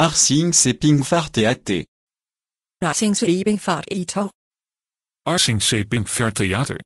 Arsing far e AT. Arsing sepingvaart e to. Arsing sepingvaart theater.